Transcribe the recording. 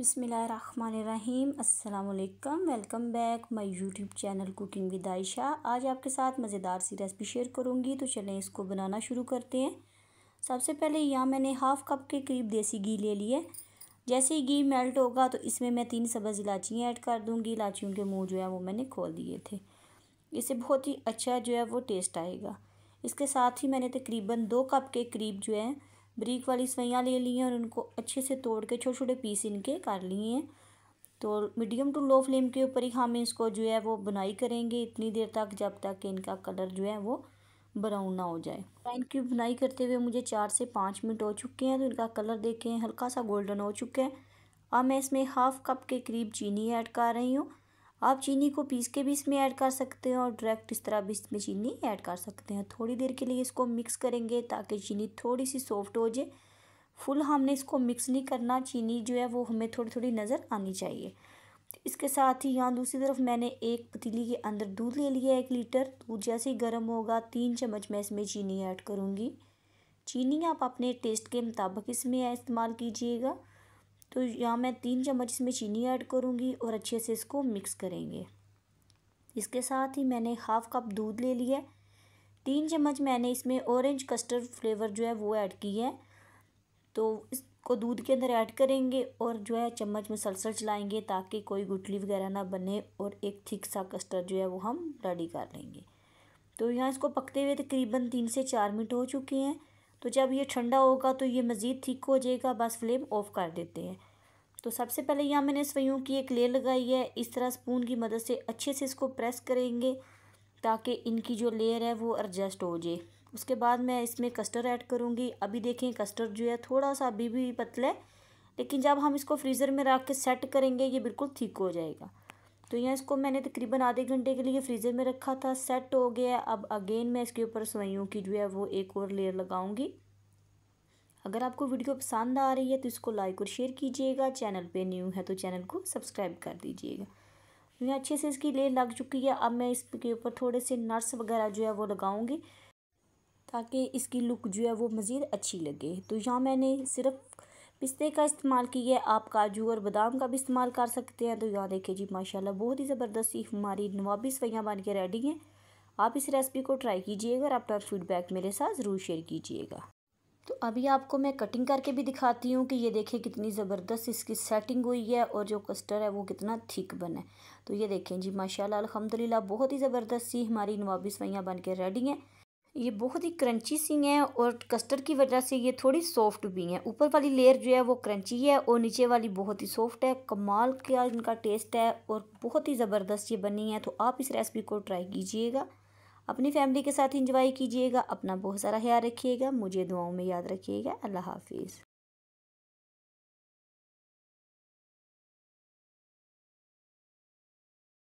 बसमीम अल्लाम welcome back my YouTube channel cooking with Ayesha आज आपके साथ मज़ेदार सी रेसिपी शेयर करूंगी तो चलें इसको बनाना शुरू करते हैं सबसे पहले यहाँ मैंने हाफ़ कप के करीब देसी घी ले लिए जैसे ही घी मेल्ट होगा तो इसमें मैं तीन सब्ज़ इलाचियाँ ऐड कर दूँगी इलाचियों के मुँह जो है वो मैंने खोल दिए थे इससे बहुत ही अच्छा जो है वो टेस्ट आएगा इसके साथ ही मैंने तकरीबन दो कप के करीब जो है ब्रीक वाली सवैयाँ ले ली हैं और उनको अच्छे से तोड़ के छोटे छोटे पीस इनके कर लिए हैं तो मीडियम टू लो फ्लेम के ऊपर ही हम इसको जो है वो बुनाई करेंगे इतनी देर तक जब तक इनका कलर जो है वो ब्राउन ना हो जाए लाइन की बुनाई करते हुए मुझे चार से पाँच मिनट हो चुके हैं तो इनका कलर देखें हल्का सा गोल्डन हो चुका है अब मैं इसमें हाफ़ कप के करीब चीनी ऐड कर रही हूँ आप चीनी को पीस के भी इसमें ऐड कर सकते हैं और डायरेक्ट इस तरह भी इसमें चीनी ऐड कर सकते हैं थोड़ी देर के लिए इसको मिक्स करेंगे ताकि चीनी थोड़ी सी सॉफ्ट हो जाए फुल हमने इसको मिक्स नहीं करना चीनी जो है वो हमें थोड़ी थोड़ी नज़र आनी चाहिए इसके साथ ही यहाँ दूसरी तरफ मैंने एक पतीली के अंदर दूध ले लिया एक लीटर दूध जैसे ही गर्म होगा तीन चम्मच मैं इसमें चीनी ऐड करूँगी चीनी आप अपने टेस्ट के मुताबिक इसमें इस्तेमाल कीजिएगा तो यहाँ मैं तीन चम्मच इसमें चीनी ऐड करूँगी और अच्छे से इसको मिक्स करेंगे इसके साथ ही मैंने हाफ़ कप दूध ले लिया तीन चम्मच मैंने इसमें ऑरेंज कस्टर्ड फ्लेवर जो है वो ऐड की है तो इसको दूध के अंदर ऐड करेंगे और जो है चम्मच मुसलसल चलाएंगे ताकि कोई गुटली वगैरह ना बने और एक थिक सा कस्टर्ड जो है वो हम रेडी कर लेंगे तो यहाँ इसको पकते हुए तकरीबन तीन से चार मिनट हो चुके हैं तो जब ये ठंडा होगा तो ये मज़ीद ठीक हो जाएगा बस फ्लेम ऑफ़ कर देते हैं तो सबसे पहले यहाँ मैंने सवैयों की एक लेयर लगाई है इस तरह स्पून की मदद से अच्छे से इसको प्रेस करेंगे ताकि इनकी जो लेयर है वो एडजस्ट हो जाए उसके बाद मैं इसमें कस्टर्ड ऐड करूँगी अभी देखें कस्टर्ड जो है थोड़ा सा अभी भी पतला है लेकिन जब हम इसको फ्रीज़र में रख के सेट करेंगे ये बिल्कुल ठीक हो जाएगा तो यहाँ इसको मैंने तकरीबन आधे घंटे के लिए फ्रीज़र में रखा था सेट हो गया अब अगेन मैं इसके ऊपर सवैयों की जो है वो एक और लेयर लगाऊंगी अगर आपको वीडियो पसंद आ रही है तो इसको लाइक और शेयर कीजिएगा चैनल पे न्यू है तो चैनल को सब्सक्राइब कर दीजिएगा तो यहाँ अच्छे से इसकी लेयर लग चुकी है अब मैं इसके ऊपर थोड़े से नर्स वगैरह जो है वो लगाऊँगी ताकि इसकी लुक जो है वो मज़ीद अच्छी लगे तो यहाँ मैंने सिर्फ पिस्ते का इस्तेमाल किया आप काजू और बादाम का भी इस्तेमाल कर सकते हैं तो यहाँ देखिए जी माशाल्लाह बहुत ही ज़बरदस्त सी हमारी नवाबी सवैयाँ बन के रेडी हैं आप इस रेसिपी को ट्राई कीजिएगा और अपना फीडबैक मेरे साथ ज़रूर शेयर कीजिएगा तो अभी आपको मैं कटिंग करके भी दिखाती हूँ कि ये देखें कितनी ज़बरदस्त इसकी सेटिंग हुई है और जो कस्टर है वो कितना थिक बना है तो ये देखें जी माशाल्लाह अल्हम्दुलिल्लाह बहुत ही ज़बरदस्त सी हमारी नवाबी सवैयाँ बन के रेडी हैं ये बहुत ही क्रंची सी हैं और कस्टर्ड की वजह से ये थोड़ी सॉफ्ट भी हैं ऊपर वाली लेयर जो है वो क्रंची है और नीचे वाली बहुत ही सॉफ्ट है कमाल का इनका टेस्ट है और बहुत ही ज़बरदस्त ये बनी है तो आप इस रेसिपी को ट्राई कीजिएगा अपनी फैमिली के साथ इंजॉय कीजिएगा अपना बहुत सारा ख्याल रखिएगा मुझे दुआओं में याद रखिएगा अल्लाह हाफिज़